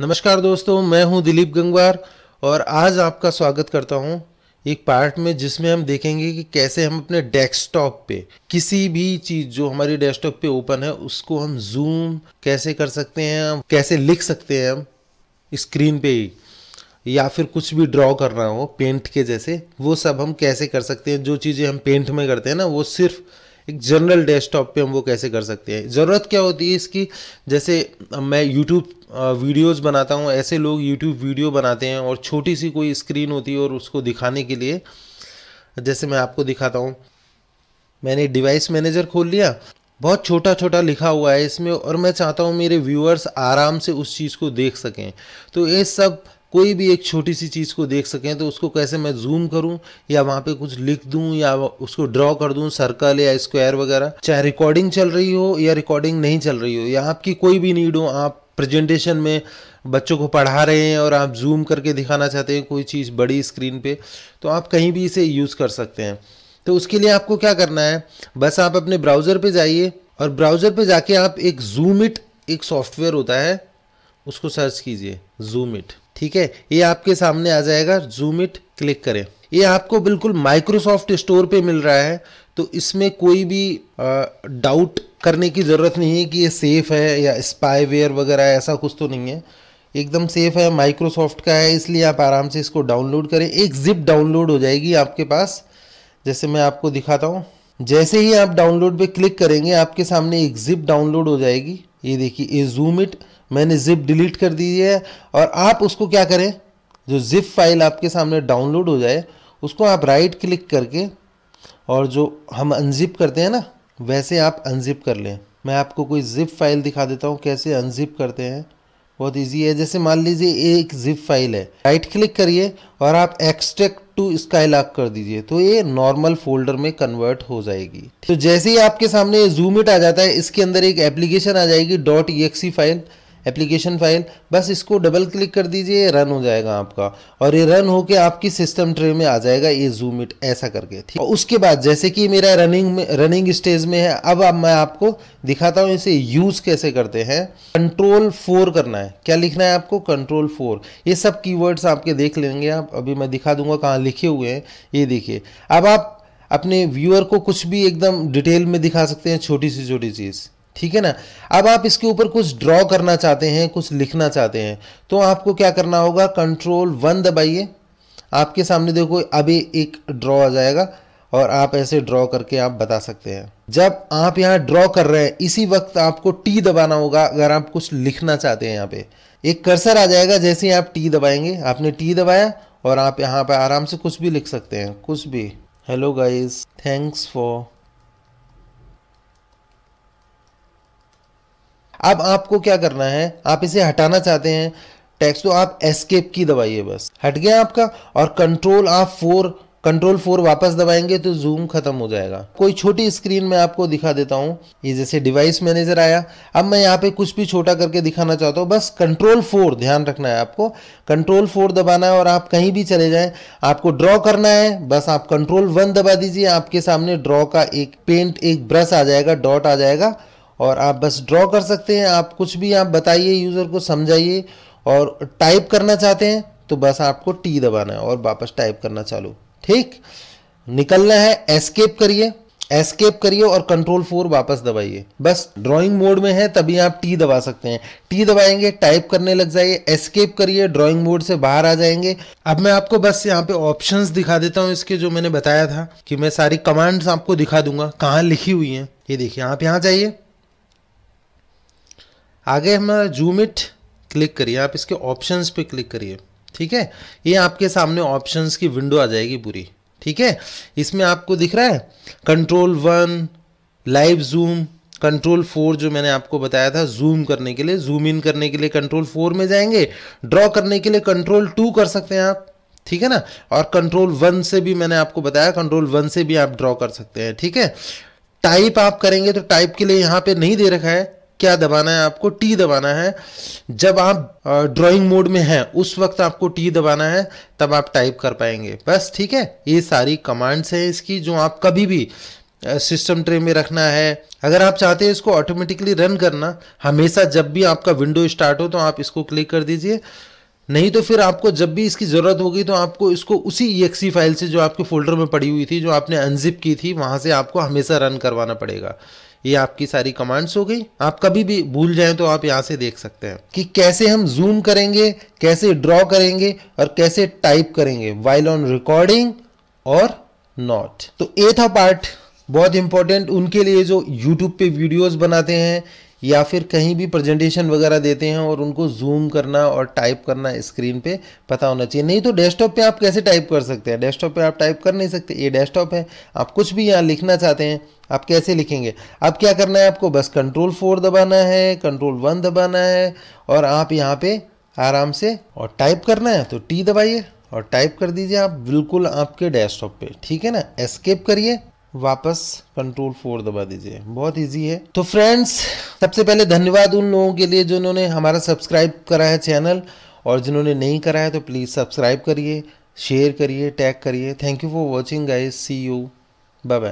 नमस्कार दोस्तों मैं हूं दिलीप गंगवार और आज आपका स्वागत करता हूं एक पार्ट में जिसमें हम देखेंगे कि कैसे हम अपने डेस्कटॉप पे किसी भी चीज़ जो हमारी डेस्कटॉप पे ओपन है उसको हम जूम कैसे कर सकते हैं कैसे लिख सकते हैं हम स्क्रीन पे ही या फिर कुछ भी ड्रॉ करना हो पेंट के जैसे वो सब हम कैसे कर सकते हैं जो चीज़ें हम पेंट में करते हैं ना वो सिर्फ एक जनरल डेस्कटॉप पे हम वो कैसे कर सकते हैं ज़रूरत क्या होती है इसकी जैसे मैं यूट्यूब वीडियोस बनाता हूँ ऐसे लोग यूट्यूब वीडियो बनाते हैं और छोटी सी कोई स्क्रीन होती है और उसको दिखाने के लिए जैसे मैं आपको दिखाता हूँ मैंने डिवाइस मैनेजर खोल लिया बहुत छोटा छोटा लिखा हुआ है इसमें और मैं चाहता हूँ मेरे व्यूअर्स आराम से उस चीज़ को देख सकें तो ये सब कोई भी एक छोटी सी चीज़ को देख सकें तो उसको कैसे मैं जूम करूं या वहाँ पे कुछ लिख दूं या उसको ड्रॉ कर दूं सर्कल या स्क्वायर वगैरह चाहे रिकॉर्डिंग चल रही हो या रिकॉर्डिंग नहीं चल रही हो या आपकी कोई भी नीड हो आप प्रेजेंटेशन में बच्चों को पढ़ा रहे हैं और आप जूम करके दिखाना चाहते हैं कोई चीज़ बड़ी स्क्रीन पर तो आप कहीं भी इसे यूज़ कर सकते हैं तो उसके लिए आपको क्या करना है बस आप अपने ब्राउज़र पर जाइए और ब्राउज़र पर जाके आप एक जूम इट एक सॉफ्टवेयर होता है उसको सर्च कीजिए जूम इट ठीक है ये आपके सामने आ जाएगा जूम इट क्लिक करें ये आपको बिल्कुल माइक्रोसॉफ्ट स्टोर पे मिल रहा है तो इसमें कोई भी डाउट करने की ज़रूरत नहीं है कि ये सेफ़ है या स्पाईवेयर वगैरह ऐसा कुछ तो नहीं है एकदम सेफ़ है माइक्रोसॉफ्ट का है इसलिए आप आराम से इसको डाउनलोड करें एक जिप डाउनलोड हो जाएगी आपके पास जैसे मैं आपको दिखाता हूँ जैसे ही आप डाउनलोड पे क्लिक करेंगे आपके सामने एक जिप डाउनलोड हो जाएगी ये देखिए ये जूम इट मैंने जिप डिलीट कर दी है और आप उसको क्या करें जो जिप फाइल आपके सामने डाउनलोड हो जाए उसको आप राइट क्लिक करके और जो हम अनजिप करते हैं ना वैसे आप अनजिप कर लें मैं आपको कोई जिप फाइल दिखा देता हूँ कैसे अनजिप करते हैं बहुत इजी है जैसे मान लीजिए एक जिप फाइल है राइट क्लिक करिए और आप एक्सट्रैक्ट टू स्काईलाक कर दीजिए तो ये नॉर्मल फोल्डर में कन्वर्ट हो जाएगी तो जैसे ही आपके सामने जूमिट आ जाता है इसके अंदर एक एप्लीकेशन आ जाएगी dot E file application file बस इसको डबल क्लिक कर दीजिए ये रन हो जाएगा आपका और ये रन होके आपकी सिस्टम ट्रे में आ जाएगा ये जूम इट ऐसा करके ठीक और उसके बाद जैसे कि मेरा रनिंग में रनिंग स्टेज में है अब अब मैं आपको दिखाता हूँ इसे यूज़ कैसे करते हैं कंट्रोल फोर करना है क्या लिखना है आपको कंट्रोल फोर ये सब की आपके देख लेंगे आप अभी मैं दिखा दूंगा कहाँ लिखे हुए हैं ये देखिए अब आप अपने व्यूअर को कुछ भी एकदम डिटेल में दिखा सकते हैं छोटी सी छोटी चीज़ ठीक है ना अब आप इसके ऊपर कुछ ड्रॉ करना चाहते हैं कुछ लिखना चाहते हैं तो आपको क्या करना होगा कंट्रोल वन दबाइए आपके सामने देखो अभी एक ड्रॉ आ जाएगा और आप ऐसे ड्रॉ करके आप बता सकते हैं जब आप यहाँ ड्रॉ कर रहे हैं इसी वक्त आपको टी दबाना होगा अगर आप कुछ लिखना चाहते हैं यहाँ पे एक कर्सर आ जाएगा जैसे ही आप टी दबाएंगे आपने टी दबाया और आप यहाँ पर आराम से कुछ भी लिख सकते हैं कुछ भी हेलो गाइज थैंक्स फॉर अब आपको क्या करना है आप इसे हटाना चाहते हैं टेक्स्ट तो आप एस्केप की दबाइए बस हट गया आपका और कंट्रोल आप फोर कंट्रोल फोर वापस दबाएंगे तो जूम खत्म हो जाएगा कोई छोटी स्क्रीन में आपको दिखा देता हूँ ये जैसे डिवाइस मैनेजर आया अब मैं यहाँ पे कुछ भी छोटा करके दिखाना चाहता हूँ बस कंट्रोल फोर ध्यान रखना है आपको कंट्रोल फोर दबाना है और आप कहीं भी चले जाएं आपको ड्रॉ करना है बस आप कंट्रोल वन दबा दीजिए आपके सामने ड्रॉ का एक पेंट एक ब्रश आ जाएगा डॉट आ जाएगा और आप बस ड्रॉ कर सकते हैं आप कुछ भी आप बताइए यूज़र को समझाइए और टाइप करना चाहते हैं तो बस आपको टी दबाना है और वापस टाइप करना चालू ठीक निकलना है एस्केप करिए एस्केप करिए और कंट्रोल फोर वापस दबाइए बस ड्राइंग मोड में है तभी आप टी दबा सकते हैं टी दबाएंगे टाइप करने लग जाइए एस्केप करिए ड्राइंग मोड से बाहर आ जाएंगे अब मैं आपको बस यहाँ पे ऑप्शंस दिखा देता हूँ इसके जो मैंने बताया था कि मैं सारी कमांड्स आपको दिखा दूंगा कहाँ लिखी हुई हैं ये देखिए आप यहाँ जाइए आगे हमारा जूम इट क्लिक करिए आप इसके ऑप्शंस पे क्लिक करिए ठीक है ये आपके सामने ऑप्शंस की विंडो आ जाएगी पूरी ठीक है इसमें आपको दिख रहा है control one live zoom control four जो मैंने आपको बताया था जूम करने के लिए जूम इन करने के लिए कंट्रोल फोर में जाएंगे ड्रॉ करने के लिए कंट्रोल टू कर सकते हैं आप ठीक है ना और कंट्रोल वन से भी मैंने आपको बताया कंट्रोल वन से भी आप ड्रॉ कर सकते हैं ठीक है टाइप आप करेंगे तो टाइप के लिए यहाँ पे नहीं दे रखा है क्या दबाना है आपको टी दबाना है जब आप ड्राइंग मोड में हैं उस वक्त आपको टी दबाना है तब आप टाइप कर पाएंगे बस ठीक है ये सारी कमांड्स हैं इसकी जो आप कभी भी सिस्टम ट्रे में रखना है अगर आप चाहते हैं इसको ऑटोमेटिकली रन करना हमेशा जब भी आपका विंडो स्टार्ट हो तो आप इसको क्लिक कर दीजिए नहीं तो फिर आपको जब भी इसकी ज़रूरत होगी तो आपको इसको उसी ई फाइल से जो आपके फोल्डर में पड़ी हुई थी जो आपने अनजिप की थी वहाँ से आपको हमेशा रन करवाना पड़ेगा ये आपकी सारी कमांड्स हो गई आप कभी भी भूल जाएं तो आप यहाँ से देख सकते हैं कि कैसे हम जूम करेंगे कैसे ड्रॉ करेंगे और कैसे टाइप करेंगे वाइल ऑन रिकॉर्डिंग और नॉट तो ए था पार्ट बहुत इंपॉर्टेंट उनके लिए जो यूट्यूब पे वीडियोस बनाते हैं या फिर कहीं भी प्रेजेंटेशन वगैरह देते हैं और उनको जूम करना और टाइप करना स्क्रीन पे पता होना चाहिए नहीं तो डेस्कटॉप पे आप कैसे टाइप कर सकते हैं डेस्कटॉप पे आप टाइप कर नहीं सकते ये डेस्कटॉप है आप कुछ भी यहाँ लिखना चाहते हैं आप कैसे लिखेंगे अब क्या करना है आपको बस कंट्रोल फोर दबाना है कंट्रोल वन दबाना है और आप यहाँ पर आराम से और टाइप करना है तो टी दबाइए और टाइप कर दीजिए आप बिल्कुल आपके डेस्कटॉप पे ठीक है ना एस्केप करिए वापस कंट्रोल फोर दबा दीजिए बहुत इजी है तो फ्रेंड्स सबसे पहले धन्यवाद उन लोगों के लिए जिन्होंने हमारा सब्सक्राइब करा है चैनल और जिन्होंने नहीं करा है तो प्लीज़ सब्सक्राइब करिए शेयर करिए टैग करिए thank you for watching guys see you bye bye